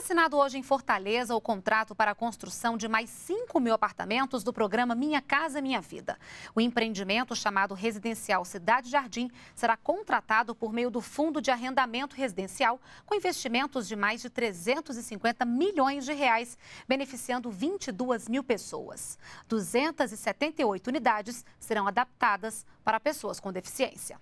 assinado hoje em Fortaleza o contrato para a construção de mais 5 mil apartamentos do programa Minha Casa Minha Vida. O empreendimento, chamado Residencial Cidade Jardim, será contratado por meio do Fundo de Arrendamento Residencial, com investimentos de mais de 350 milhões de reais, beneficiando 22 mil pessoas. 278 unidades serão adaptadas para pessoas com deficiência.